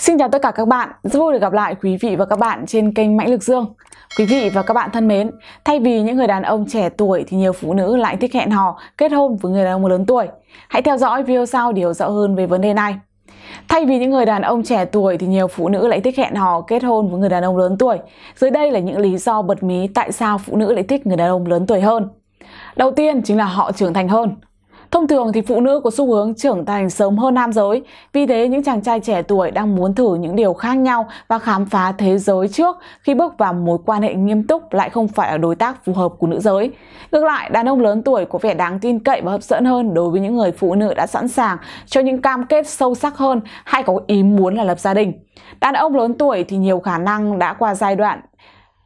Xin chào tất cả các bạn, rất vui được gặp lại quý vị và các bạn trên kênh Mãnh Lực Dương. Quý vị và các bạn thân mến, thay vì những người đàn ông trẻ tuổi thì nhiều phụ nữ lại thích hẹn hò kết hôn với người đàn ông lớn tuổi. Hãy theo dõi video sau để hiểu rõ hơn về vấn đề này. Thay vì những người đàn ông trẻ tuổi thì nhiều phụ nữ lại thích hẹn hò kết hôn với người đàn ông lớn tuổi. Dưới đây là những lý do bật mí tại sao phụ nữ lại thích người đàn ông lớn tuổi hơn. Đầu tiên chính là họ trưởng thành hơn. Thông thường thì phụ nữ có xu hướng trưởng thành sớm hơn nam giới, vì thế những chàng trai trẻ tuổi đang muốn thử những điều khác nhau và khám phá thế giới trước khi bước vào mối quan hệ nghiêm túc lại không phải là đối tác phù hợp của nữ giới. Ngược lại, đàn ông lớn tuổi có vẻ đáng tin cậy và hấp dẫn hơn đối với những người phụ nữ đã sẵn sàng cho những cam kết sâu sắc hơn hay có ý muốn là lập gia đình. Đàn ông lớn tuổi thì nhiều khả năng đã qua giai đoạn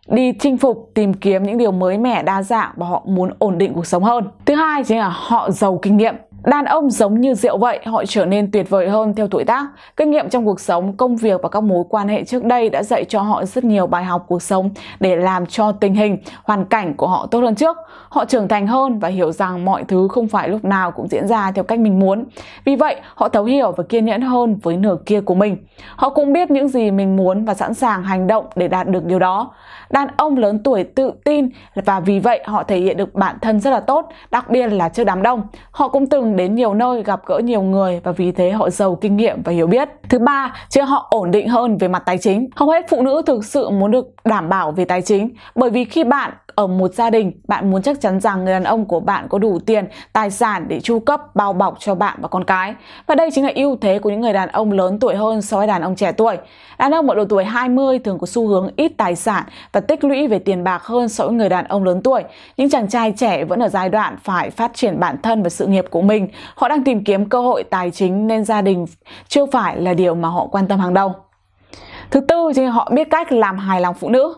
đi chinh phục tìm kiếm những điều mới mẻ đa dạng và họ muốn ổn định cuộc sống hơn thứ hai chính là họ giàu kinh nghiệm Đàn ông giống như rượu vậy, họ trở nên tuyệt vời hơn theo tuổi tác. Kinh nghiệm trong cuộc sống, công việc và các mối quan hệ trước đây đã dạy cho họ rất nhiều bài học cuộc sống để làm cho tình hình, hoàn cảnh của họ tốt hơn trước. Họ trưởng thành hơn và hiểu rằng mọi thứ không phải lúc nào cũng diễn ra theo cách mình muốn. Vì vậy, họ thấu hiểu và kiên nhẫn hơn với nửa kia của mình. Họ cũng biết những gì mình muốn và sẵn sàng hành động để đạt được điều đó. Đàn ông lớn tuổi tự tin và vì vậy họ thể hiện được bản thân rất là tốt, đặc biệt là trước đám đông. Họ cũng từng đến nhiều nơi, gặp gỡ nhiều người và vì thế họ giàu kinh nghiệm và hiểu biết. Thứ ba, chứ họ ổn định hơn về mặt tài chính. Hầu hết phụ nữ thực sự muốn được đảm bảo về tài chính bởi vì khi bạn ở một gia đình, bạn muốn chắc chắn rằng người đàn ông của bạn có đủ tiền, tài sản để chu cấp, bao bọc cho bạn và con cái. Và đây chính là ưu thế của những người đàn ông lớn tuổi hơn so với đàn ông trẻ tuổi. Đàn ông ở độ tuổi 20 thường có xu hướng ít tài sản và tích lũy về tiền bạc hơn so với người đàn ông lớn tuổi. Những chàng trai trẻ vẫn ở giai đoạn phải phát triển bản thân và sự nghiệp của mình. Họ đang tìm kiếm cơ hội tài chính nên gia đình chưa phải là điều mà họ quan tâm hàng đầu. Thứ tư, chính là họ biết cách làm hài lòng phụ nữ.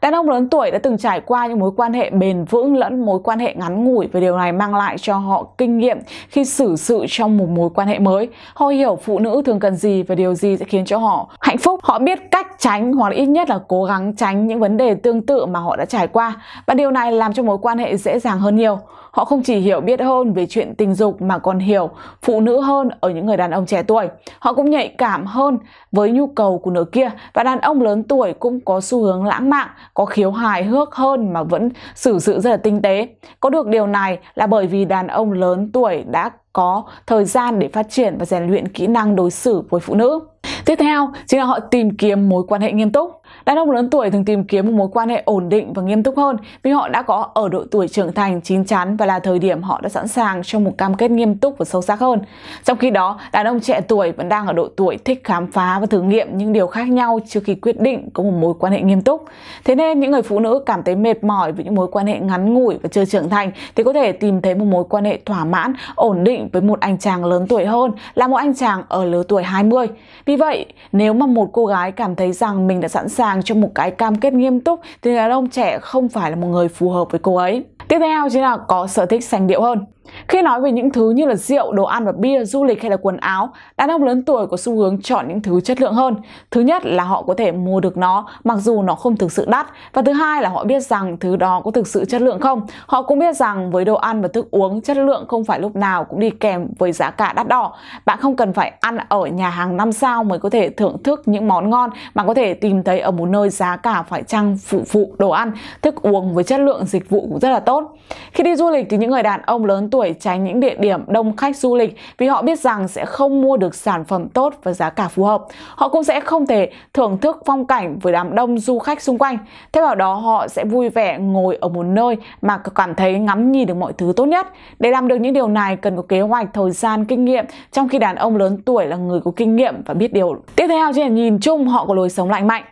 Đàn ông lớn tuổi đã từng trải qua những mối quan hệ bền vững lẫn mối quan hệ ngắn ngủi và điều này mang lại cho họ kinh nghiệm khi xử sự trong một mối quan hệ mới. Họ hiểu phụ nữ thường cần gì và điều gì sẽ khiến cho họ hạnh phúc. Họ biết cách tránh hoặc ít nhất là cố gắng tránh những vấn đề tương tự mà họ đã trải qua và điều này làm cho mối quan hệ dễ dàng hơn nhiều. Họ không chỉ hiểu biết hơn về chuyện tình dục mà còn hiểu phụ nữ hơn ở những người đàn ông trẻ tuổi. Họ cũng nhạy cảm hơn với nhu cầu của nửa kia và đàn ông lớn tuổi cũng có xu hướng lãng mạn có khiếu hài hước hơn mà vẫn xử sự rất là tinh tế. Có được điều này là bởi vì đàn ông lớn tuổi đã có thời gian để phát triển và rèn luyện kỹ năng đối xử với phụ nữ. Tiếp theo chính là họ tìm kiếm mối quan hệ nghiêm túc. Đàn ông lớn tuổi thường tìm kiếm một mối quan hệ ổn định và nghiêm túc hơn vì họ đã có ở độ tuổi trưởng thành, chín chắn và là thời điểm họ đã sẵn sàng cho một cam kết nghiêm túc và sâu sắc hơn. Trong khi đó, đàn ông trẻ tuổi vẫn đang ở độ tuổi thích khám phá và thử nghiệm những điều khác nhau trước khi quyết định có một mối quan hệ nghiêm túc. Thế nên những người phụ nữ cảm thấy mệt mỏi với những mối quan hệ ngắn ngủi và chưa trưởng thành thì có thể tìm thấy một mối quan hệ thỏa mãn, ổn định với một anh chàng lớn tuổi hơn là một anh chàng ở lứa tuổi 20. Vì vậy, nếu mà một cô gái cảm thấy rằng mình đã sẵn sàng sàng cho một cái cam kết nghiêm túc thì đàn ông trẻ không phải là một người phù hợp với cô ấy. Tiếp theo chính là có sở thích sành điệu hơn. Khi nói về những thứ như là rượu, đồ ăn và bia, du lịch hay là quần áo, đàn ông lớn tuổi có xu hướng chọn những thứ chất lượng hơn. Thứ nhất là họ có thể mua được nó mặc dù nó không thực sự đắt và thứ hai là họ biết rằng thứ đó có thực sự chất lượng không. Họ cũng biết rằng với đồ ăn và thức uống chất lượng không phải lúc nào cũng đi kèm với giá cả đắt đỏ. Bạn không cần phải ăn ở nhà hàng 5 sao mới có thể thưởng thức những món ngon mà có thể tìm thấy ở một nơi giá cả phải chăng phụ phụ đồ ăn, thức uống với chất lượng dịch vụ cũng rất là tốt. Khi đi du lịch thì những người đàn ông lớn tuổi tuổi tránh những địa điểm đông khách du lịch vì họ biết rằng sẽ không mua được sản phẩm tốt và giá cả phù hợp. Họ cũng sẽ không thể thưởng thức phong cảnh với đám đông du khách xung quanh. Theo vào đó họ sẽ vui vẻ ngồi ở một nơi mà cảm thấy ngắm nhìn được mọi thứ tốt nhất. Để làm được những điều này cần có kế hoạch, thời gian, kinh nghiệm trong khi đàn ông lớn tuổi là người có kinh nghiệm và biết điều. Tiếp theo trên nhìn chung họ có lối sống lạnh mạnh.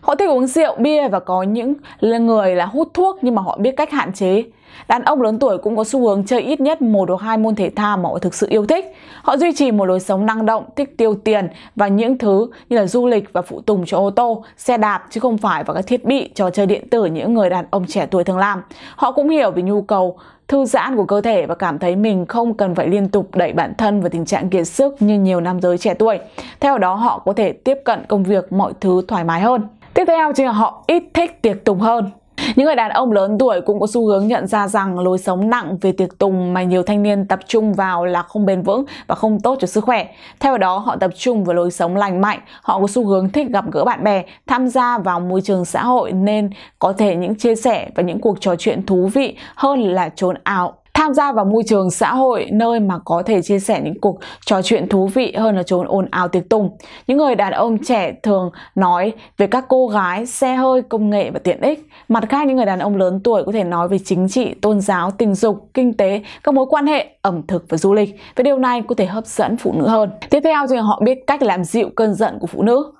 Họ thích uống rượu, bia và có những người là hút thuốc nhưng mà họ biết cách hạn chế. Đàn ông lớn tuổi cũng có xu hướng chơi ít nhất một hoặc hai môn thể thao mà họ thực sự yêu thích. Họ duy trì một lối sống năng động, thích tiêu tiền và những thứ như là du lịch và phụ tùng cho ô tô, xe đạp chứ không phải vào các thiết bị trò chơi điện tử những người đàn ông trẻ tuổi thường làm. Họ cũng hiểu về nhu cầu thư giãn của cơ thể và cảm thấy mình không cần phải liên tục đẩy bản thân vào tình trạng kiệt sức như nhiều nam giới trẻ tuổi. Theo đó họ có thể tiếp cận công việc mọi thứ thoải mái hơn. Tiếp theo chính là họ ít thích tiệc tùng hơn. Những người đàn ông lớn tuổi cũng có xu hướng nhận ra rằng lối sống nặng về tiệc tùng mà nhiều thanh niên tập trung vào là không bền vững và không tốt cho sức khỏe. Theo đó, họ tập trung vào lối sống lành mạnh, họ có xu hướng thích gặp gỡ bạn bè, tham gia vào môi trường xã hội nên có thể những chia sẻ và những cuộc trò chuyện thú vị hơn là trốn ảo tham gia vào môi trường xã hội nơi mà có thể chia sẻ những cuộc trò chuyện thú vị hơn là trốn ồn ào tiệc tùng. Những người đàn ông trẻ thường nói về các cô gái, xe hơi, công nghệ và tiện ích. Mặt khác những người đàn ông lớn tuổi có thể nói về chính trị, tôn giáo, tình dục, kinh tế, các mối quan hệ, ẩm thực và du lịch. Và điều này có thể hấp dẫn phụ nữ hơn. Tiếp theo thì họ biết cách làm dịu cơn giận của phụ nữ.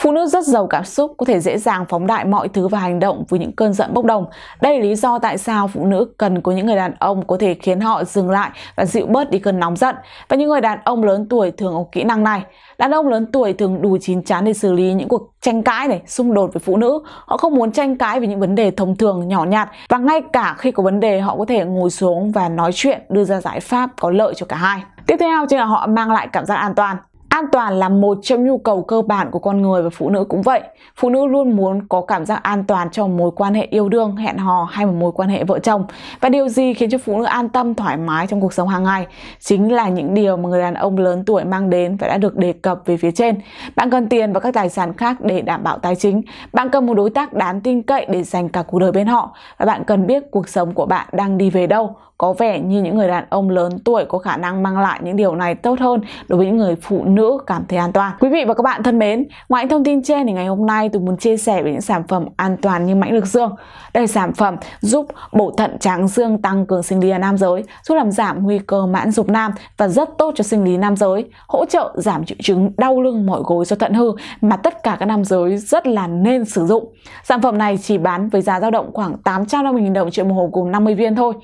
Phụ nữ rất giàu cảm xúc, có thể dễ dàng phóng đại mọi thứ và hành động với những cơn giận bốc đồng. Đây là lý do tại sao phụ nữ cần có những người đàn ông có thể khiến họ dừng lại và dịu bớt đi cơn nóng giận. Và những người đàn ông lớn tuổi thường có kỹ năng này. Đàn ông lớn tuổi thường đủ chín chắn để xử lý những cuộc tranh cãi này, xung đột với phụ nữ. Họ không muốn tranh cãi về những vấn đề thông thường nhỏ nhặt và ngay cả khi có vấn đề họ có thể ngồi xuống và nói chuyện, đưa ra giải pháp có lợi cho cả hai. Tiếp theo chính là họ mang lại cảm giác an toàn. An toàn là một trong nhu cầu cơ bản của con người và phụ nữ cũng vậy. Phụ nữ luôn muốn có cảm giác an toàn trong mối quan hệ yêu đương, hẹn hò hay một mối quan hệ vợ chồng. Và điều gì khiến cho phụ nữ an tâm thoải mái trong cuộc sống hàng ngày chính là những điều mà người đàn ông lớn tuổi mang đến và đã được đề cập về phía trên. Bạn cần tiền và các tài sản khác để đảm bảo tài chính. Bạn cần một đối tác đáng tin cậy để dành cả cuộc đời bên họ và bạn cần biết cuộc sống của bạn đang đi về đâu có vẻ như những người đàn ông lớn tuổi có khả năng mang lại những điều này tốt hơn đối với những người phụ nữ nữ cảm thấy an toàn. Quý vị và các bạn thân mến, ngoài những thông tin trên thì ngày hôm nay tôi muốn chia sẻ về những sản phẩm an toàn như mãnh lực dương. Đây là sản phẩm giúp bổ thận tráng dương tăng cường sinh lý ở nam giới, giúp làm giảm nguy cơ mãn dục nam và rất tốt cho sinh lý nam giới, hỗ trợ giảm triệu chứng đau lưng mỏi gối do thận hư mà tất cả các nam giới rất là nên sử dụng. Sản phẩm này chỉ bán với giá dao động khoảng 850.000 đồng triệu một hộp gồm 50 viên thôi.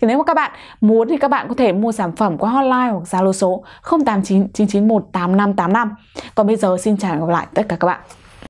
Thì nếu mà các bạn muốn thì các bạn có thể mua sản phẩm qua hotline hoặc Zalo số 089 991 8585 Còn bây giờ xin chào và gặp lại tất cả các bạn